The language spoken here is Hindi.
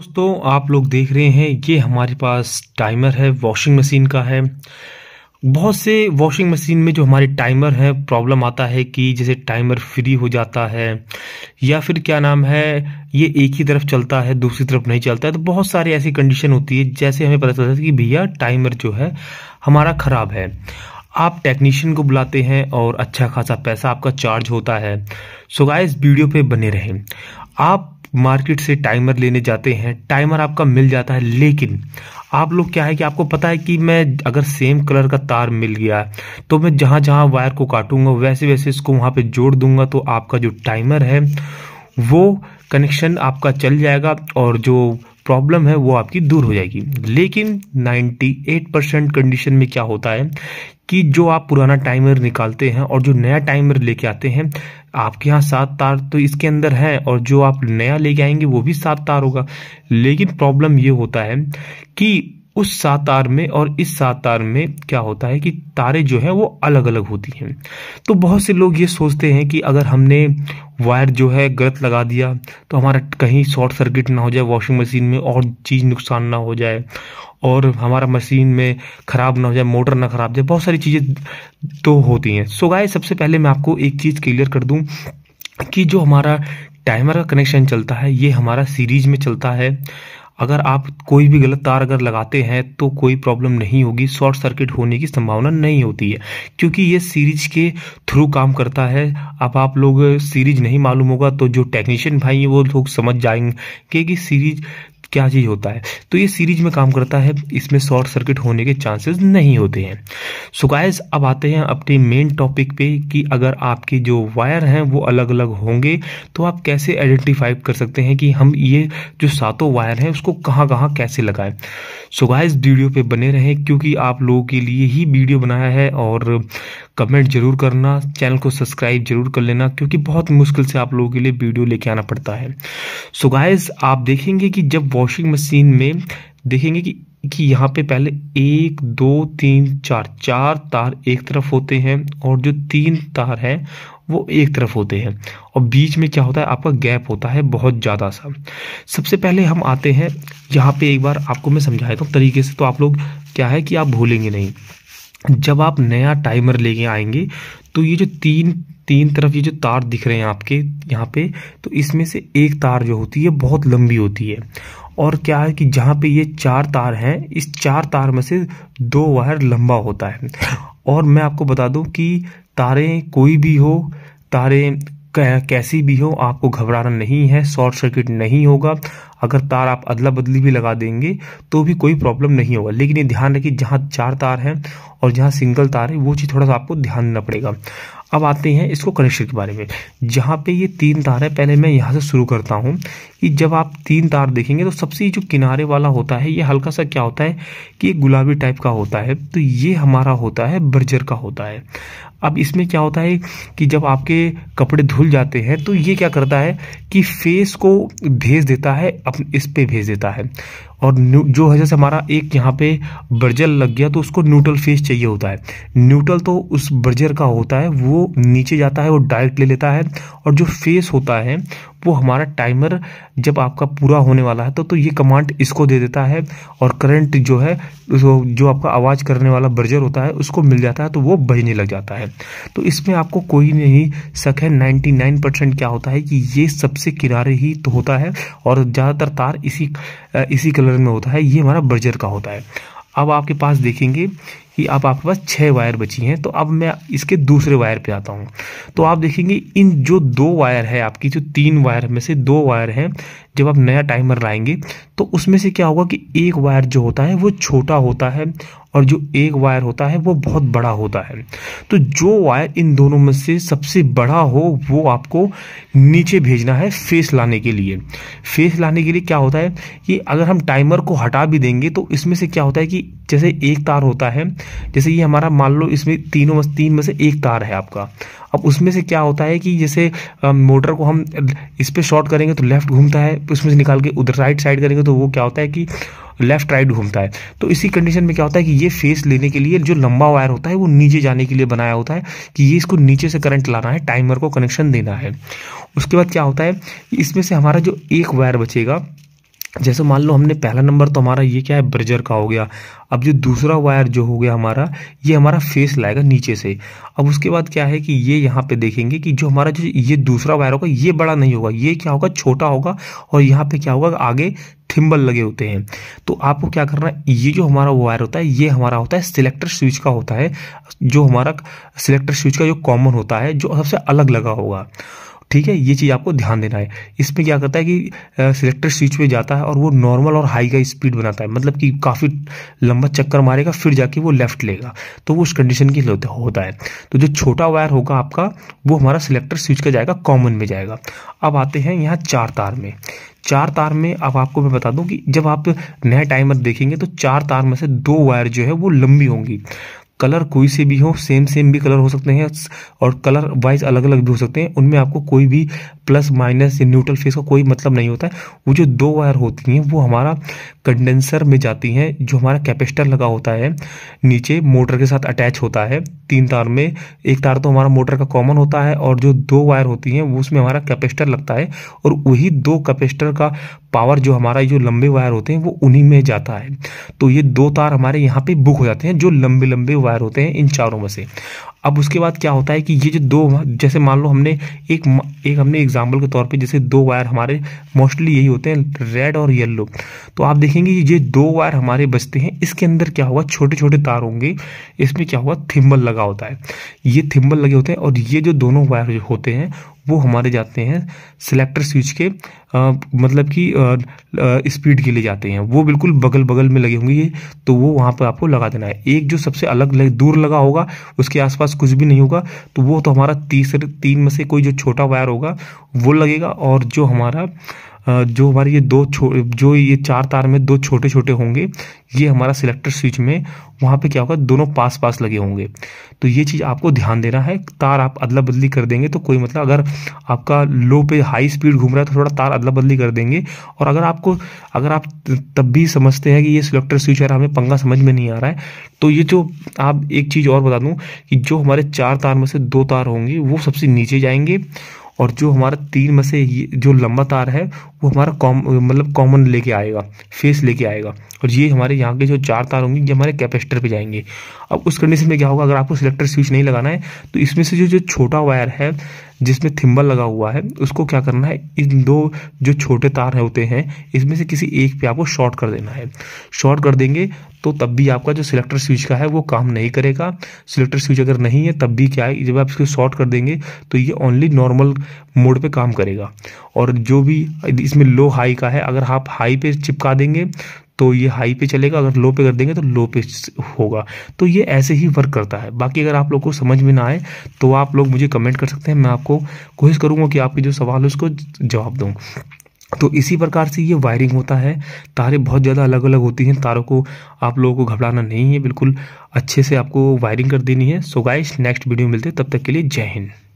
दोस्तों आप लोग देख रहे हैं ये हमारे पास टाइमर है वॉशिंग मशीन का है बहुत से वॉशिंग मशीन में जो हमारे टाइमर है प्रॉब्लम आता है कि जैसे टाइमर फ्री हो जाता है या फिर क्या नाम है ये एक ही तरफ चलता है दूसरी तरफ नहीं चलता है तो बहुत सारी ऐसी कंडीशन होती है जैसे हमें पता चलता है कि भैया टाइमर जो है हमारा ख़राब है आप टेक्नीशियन को बुलाते हैं और अच्छा खासा पैसा आपका चार्ज होता है सो गाइस वीडियो पे बने रहें आप मार्केट से टाइमर लेने जाते हैं टाइमर आपका मिल जाता है लेकिन आप लोग क्या है कि आपको पता है कि मैं अगर सेम कलर का तार मिल गया तो मैं जहाँ जहाँ वायर को काटूंगा वैसे वैसे इसको वहाँ पे जोड़ दूंगा तो आपका जो टाइमर है वो कनेक्शन आपका चल जाएगा और जो प्रॉब्लम है वो आपकी दूर हो जाएगी लेकिन 98 परसेंट कंडीशन में क्या होता है कि जो आप पुराना टाइमर निकालते हैं और जो नया टाइमर लेके आते हैं आपके यहाँ सात तार तो इसके अंदर है और जो आप नया लेके आएंगे वो भी सात तार होगा लेकिन प्रॉब्लम ये होता है कि उस सात तार में और इस सात तार में क्या होता है कि तारे जो है वो अलग अलग होती हैं तो बहुत से लोग ये सोचते हैं कि अगर हमने वायर जो है गलत लगा दिया तो हमारा कहीं शॉर्ट सर्किट ना हो जाए वॉशिंग मशीन में और चीज़ नुकसान ना हो जाए और हमारा मशीन में ख़राब ना हो जाए मोटर ना ख़राब जाए बहुत सारी चीज़ें तो होती हैं सो गाय सबसे पहले मैं आपको एक चीज़ क्लियर कर दूँ कि जो हमारा टाइमर का कनेक्शन चलता है ये हमारा सीरीज में चलता है अगर आप कोई भी गलत तार अगर लगाते हैं तो कोई प्रॉब्लम नहीं होगी शॉर्ट सर्किट होने की संभावना नहीं होती है क्योंकि ये सीरीज के थ्रू काम करता है अब आप लोग सीरीज नहीं मालूम होगा तो जो टेक्नीशियन भाई हैं वो लोग समझ जाएंगे कि सीरीज क्या चीज़ होता है तो ये सीरीज में काम करता है इसमें शॉर्ट सर्किट होने के चांसेस नहीं होते हैं सो so गाइस अब आते हैं अपने मेन टॉपिक पे कि अगर आपके जो वायर हैं वो अलग अलग होंगे तो आप कैसे आइडेंटिफाई कर सकते हैं कि हम ये जो सातों वायर हैं उसको कहाँ कहाँ कैसे लगाएं सो गाइस वीडियो पे बने रहें क्योंकि आप लोगों के लिए ही वीडियो बनाया है और कमेंट जरूर करना चैनल को सब्सक्राइब जरूर कर लेना क्योंकि बहुत मुश्किल से आप लोगों के लिए वीडियो लेके आना पड़ता है सो so गाइस आप देखेंगे कि जब वॉशिंग मशीन में देखेंगे कि कि यहाँ पे पहले एक दो तीन चार चार तार एक तरफ होते हैं और जो तीन तार हैं वो एक तरफ होते हैं और बीच में क्या होता है आपका गैप होता है बहुत ज़्यादा सा सबसे पहले हम आते हैं यहाँ पे एक बार आपको मैं समझा देता हूँ तरीके से तो आप लोग क्या है कि आप भूलेंगे नहीं जब आप नया टाइमर लेके आएंगे तो ये जो तीन तीन तरफ ये जो तार दिख रहे हैं आपके यहाँ पे तो इसमें से एक तार जो होती है बहुत लंबी होती है और क्या है कि जहाँ पे ये चार तार हैं इस चार तार में से दो वायर लंबा होता है और मैं आपको बता दूं कि तारें कोई भी हो तारें कैसी भी हो आपको घबराना नहीं है शॉर्ट सर्किट नहीं होगा अगर तार आप अदला बदली भी लगा देंगे तो भी कोई प्रॉब्लम नहीं होगा लेकिन ये ध्यान रखिए जहाँ चार तार हैं और जहाँ सिंगल तार है वो चीज़ थोड़ा सा आपको ध्यान देना पड़ेगा अब आते हैं इसको कनेक्शन के बारे में जहाँ पे ये तीन तार है पहले मैं यहाँ से शुरू करता हूँ कि जब आप तीन तार देखेंगे तो सबसे जो किनारे वाला होता है ये हल्का सा क्या होता है कि गुलाबी टाइप का होता है तो ये हमारा होता है बर्जर का होता है अब इसमें क्या होता है कि जब आपके कपड़े धुल जाते हैं तो ये क्या करता है कि फेस को भेज देता है इस पर भेज देता है और जो वजह से हमारा एक यहाँ पे बर्जर लग गया तो उसको न्यूट्रल फेस चाहिए होता है न्यूट्रल तो उस बर्जर का होता है वो नीचे जाता है वो डायरेक्ट ले लेता है और जो फेस होता है वो हमारा टाइमर जब आपका पूरा होने वाला है तो तो ये कमांड इसको दे देता है और करंट जो है जो, जो आपका आवाज़ करने वाला बर्जर होता है उसको मिल जाता है तो वो बजने लग जाता है तो इसमें आपको कोई नहीं शक है 99 परसेंट क्या होता है कि ये सबसे किनारे ही तो होता है और ज़्यादातर तार इसी इसी कलर कलर में होता है ये हमारा बर्जर का होता है अब आपके पास देखेंगे कि आप आपके पास छह वायर बची हैं तो अब मैं इसके दूसरे वायर पे आता हूँ तो आप देखेंगे इन जो दो वायर है आपकी जो तीन वायर में से दो वायर हैं जब आप नया टाइमर लाएंगे तो उसमें से क्या होगा कि एक वायर जो होता है वो छोटा होता है और जो एक वायर होता है वो बहुत बड़ा होता है तो जो वायर इन दोनों में से सबसे बड़ा हो वो आपको नीचे भेजना है फेस लाने के लिए फेस लाने के लिए क्या होता है कि अगर हम टाइमर को हटा भी देंगे तो इसमें से क्या होता है कि जैसे एक तार होता है जैसे ये हमारा मान लो इसमें तीनों में तीन में से एक तार है आपका अब उसमें से क्या होता है कि जैसे मोटर को हम इस पर शॉर्ट करेंगे तो लेफ्ट घूमता है उसमें से निकाल के उधर राइट साइड करेंगे तो वो क्या होता है कि लेफ्ट राइट घूमता है तो इसी कंडीशन में क्या होता है कि ये फेस लेने के लिए जो लंबा वायर होता है वो नीचे जाने के लिए बनाया होता है कि ये इसको नीचे से करंट लाना है टाइमर को कनेक्शन देना है उसके बाद क्या होता है इसमें से हमारा जो एक वायर बचेगा जैसे मान लो हमने पहला नंबर तो हमारा ये क्या है ब्रजर का हो गया अब जो दूसरा वायर जो हो गया हमारा ये हमारा फेस लाएगा नीचे से अब उसके बाद क्या है कि ये यहाँ पे देखेंगे कि जो हमारा जो ये दूसरा वायर होगा ये बड़ा नहीं होगा ये क्या होगा छोटा होगा और यहाँ पे क्या होगा आगे थिम्बल लगे होते हैं तो आपको क्या करना है ये जो हमारा वायर होता है ये हमारा होता है सिलेक्टर स्विच का होता है जो हमारा सिलेक्टर स्विच का जो कॉमन होता है जो सबसे अलग लगा होगा ठीक है ये चीज़ आपको ध्यान देना है इसमें क्या करता है कि सिलेक्टर स्विच पे जाता है और वो नॉर्मल और हाई का स्पीड बनाता है मतलब कि काफ़ी लंबा चक्कर मारेगा फिर जाके वो लेफ्ट लेगा तो वो उस कंडीशन के लिए होता है तो जो छोटा वायर होगा आपका वो हमारा सिलेक्टर स्विच का जाएगा कॉमन में जाएगा अब आते हैं यहाँ चार तार में चार तार में अब आपको मैं बता दूं कि जब आप नया टाइमर देखेंगे तो चार तार में से दो वायर जो है वो लंबी होंगी कलर कोई से भी हो सेम सेम भी कलर हो सकते हैं और कलर वाइज अलग अलग भी हो सकते हैं उनमें आपको कोई भी प्लस माइनस या न्यूट्रल फेस का कोई मतलब नहीं होता है वो जो दो वायर होती हैं वो हमारा कंडेंसर में जाती हैं जो हमारा कैपेसिटर लगा होता है नीचे मोटर के साथ अटैच होता है तीन तार में एक तार तो हमारा मोटर का कॉमन होता है और जो दो वायर होती हैं वो उसमें हमारा कैपेसिटर लगता है और वही दो कैपेसिटर का पावर जो हमारा जो लंबे वायर होते हैं वो उन्हीं में जाता है तो ये दो तार हमारे यहाँ पर बुक हो जाते हैं जो लंबे लंबे वायर वायर होते हैं इन चारों में से अब उसके बाद क्या होता है कि ये जो दो जैसे मान लो हमने एक एक हमने एग्जाम्पल के तौर पे जैसे दो वायर हमारे मोस्टली यही होते हैं रेड और येलो तो आप देखेंगे ये दो वायर हमारे बचते हैं इसके अंदर क्या होगा छोटे छोटे तार होंगे इसमें क्या होगा थिम्बल लगा होता है ये थिम्बल लगे होते हैं और ये जो दोनों वायर होते हैं वो हमारे जाते हैं सिलेक्टर स्विच के आ, मतलब कि स्पीड के लिए जाते हैं वो बिल्कुल बगल बगल में लगे होंगे ये तो वो वहाँ पर आपको लगा देना है एक जो सबसे अलग दूर लगा होगा उसके आसपास कुछ भी नहीं होगा तो वो तो हमारा तीसरे तीन में से कोई जो छोटा वायर होगा वो लगेगा और जो हमारा जो हमारे ये दो जो ये चार तार में दो छोटे छोटे होंगे ये हमारा सिलेक्टर स्विच में वहाँ पे क्या होगा दोनों पास पास लगे होंगे तो ये चीज़ आपको ध्यान देना है तार आप अदला बदली कर देंगे तो कोई मतलब अगर आपका लो पे हाई स्पीड घूम रहा है तो थोड़ा तार अदला बदली कर देंगे और अगर आपको अगर आप तब भी समझते हैं कि ये सिलेक्टर स्विच है हमें पंगा समझ में नहीं आ रहा है तो ये जो आप एक चीज़ और बता दूँ कि जो हमारे चार तार में से दो तार होंगे वो सबसे नीचे जाएंगे और जो हमारा तीन में से जो लंबा तार है वो हमारा कॉम मतलब कॉमन लेके आएगा फेस लेके आएगा और ये हमारे यहाँ के जो चार तार होंगे ये हमारे कैपेसिटर पे जाएंगे अब उस कंडीशन में क्या होगा अगर आपको सिलेक्टर स्विच नहीं लगाना है तो इसमें से जो जो छोटा वायर है जिसमें थिम्बल लगा हुआ है उसको क्या करना है इन दो जो छोटे तार होते हैं इसमें से किसी एक पे आपको शॉर्ट कर देना है शॉर्ट कर देंगे तो तब भी आपका जो सिलेक्टर स्विच का है वो काम नहीं करेगा सिलेक्टर स्विच अगर नहीं है तब भी क्या है जब आप इसको शॉर्ट कर देंगे तो ये ओनली नॉर्मल मोड पे काम करेगा और जो भी इसमें लो हाई का है अगर आप हाई पे चिपका देंगे तो ये हाई पे चलेगा अगर लो पे कर देंगे तो लो पे होगा तो ये ऐसे ही वर्क करता है बाकी अगर आप लोग को समझ में ना आए तो आप लोग मुझे कमेंट कर सकते हैं मैं आपको कोशिश करूँगा कि आपके जो सवाल है उसको जवाब दूँ तो इसी प्रकार से ये वायरिंग होता है तारें बहुत ज़्यादा अलग अलग होती हैं तारों को आप लोगों को घबराना नहीं है बिल्कुल अच्छे से आपको वायरिंग कर देनी है सो गाइस नेक्स्ट वीडियो मिलते हैं तब तक के लिए जय हिंद